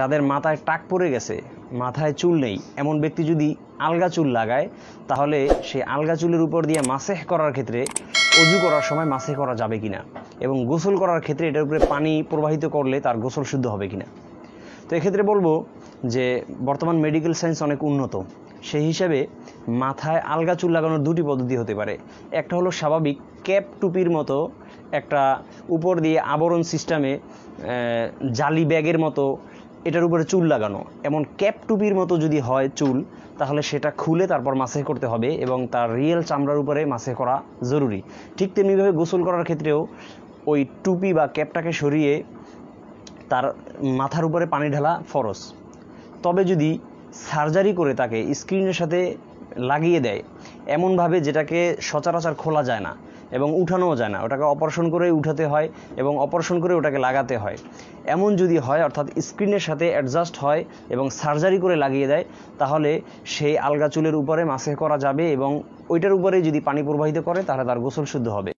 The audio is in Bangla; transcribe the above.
তাদের মাথায় টাক পড়ে গেছে মাথায় চুল নেই এমন ব্যক্তি যদি আলগা চুল লাগায় তাহলে সেই আলগা চুলের উপর দিয়ে মাসেহ করার ক্ষেত্রে অজু করার সময় মাসে করা যাবে কিনা এবং গোসল করার ক্ষেত্রে এটার উপরে পানি প্রবাহিত করলে তার গোসল শুদ্ধ হবে কিনা তো এক্ষেত্রে বলবো যে বর্তমান মেডিকেল সায়েন্স অনেক উন্নত সেই হিসাবে মাথায় আলগা চুল লাগানোর দুটি পদ্ধতি হতে পারে একটা হলো স্বাভাবিক ক্যাপ টুপির মতো একটা উপর দিয়ে আবরণ সিস্টেমে জালি ব্যাগের মতো এটার উপরে চুল লাগানো এমন ক্যাপ টুপির মতো যদি হয় চুল তাহলে সেটা খুলে তারপর মাসে করতে হবে এবং তার রিয়েল চামড়ার উপরে মাসে করা জরুরি ঠিক তেমনিভাবে গোসল করার ক্ষেত্রেও ওই টুপি বা ক্যাপটাকে সরিয়ে তার মাথার উপরে পানি ঢালা ফরস তবে যদি সার্জারি করে তাকে স্ক্রিনের সাথে লাগিয়ে দেয় এমনভাবে যেটাকে সচরাচর খোলা যায় না এবং উঠানোও যায় না ওটাকে অপারেশন করে উঠাতে হয় এবং অপারেশন করে ওটাকে লাগাতে হয় এমন যদি হয় অর্থাৎ স্ক্রিনের সাথে অ্যাডজাস্ট হয় এবং সার্জারি করে লাগিয়ে দেয় তাহলে সেই আলগা চুলের উপরে মাসে করা যাবে এবং ওইটার উপরে যদি পানি প্রবাহিত করে তাহলে তার গোসল শুদ্ধ হবে